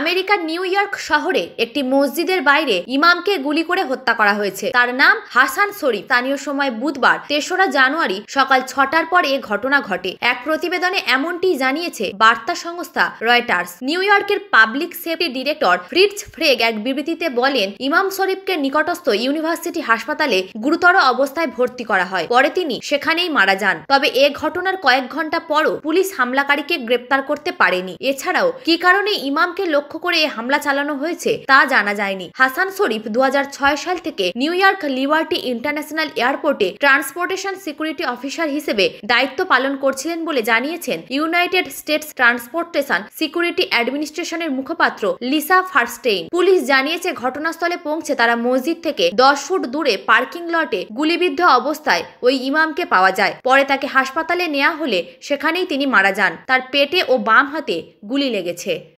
আমেরিকার new York শহরে একটি মসজিদের বাইরে ইমামকে গুলি করে হত্যা করা হয়েছে তার নাম হাসান শরীফ স্থানীয় সময় বুধবার তেসরা জানুয়ারি সকাল ছটার পর এ ঘটনা ঘটে এক প্রতিবেদনে এমনটি জানিয়েছে বার্তা সংস্থা রয়টার্স নিউ ইয়র্কের পাবলিক সেফটি ডিরেক্টর ফ্রিটস ফ্রেগ এক বিবৃতিতে বলেন ইমাম শরীফকে নিকটস্থ ইউনিভার্সিটি হাসপাতালে গুরুতর অবস্থায় ভর্তি করা হয় পরে তিনি সেখানেই মারা যান তবে এ ঘটনার কয়েক ঘন্টা পরও পুলিশ হামলাকারীকে গ্রেপ্তার করতে পারেনি এছাড়াও কি কারণে ইমামকে লক্ষ্য করে এই হামলা চালানো হয়েছে তা জানা যায়নি হাসান শরীফ দু সাল থেকে নিউ ইয়র্ক লিবার্টি ইন্টারন্যাশনাল এয়ারপোর্টে ট্রান্সপোর্টেশন সিকিউরিটি অফিসার হিসেবে দায়িত্ব পালন করছিলেন বলে জানিয়েছেন ইউনাইটেড স্টেটস ট্রান্সপোর্টেশন সিকিউরিটি অ্যাডমিনিস্ট্রেশনের মুখপাত্র লিসা ফার্স্টেইন পুলিশ জানিয়েছে ঘটনাস্থলে পৌঁছে তারা মসজিদ থেকে দশ ফুট দূরে পার্কিং লটে গুলিবিদ্ধ অবস্থায় ওই ইমামকে পাওয়া যায় পরে তাকে হাসপাতালে নেওয়া হলে সেখানেই তিনি মারা যান তার পেটে ও বাম হাতে গুলি লেগেছে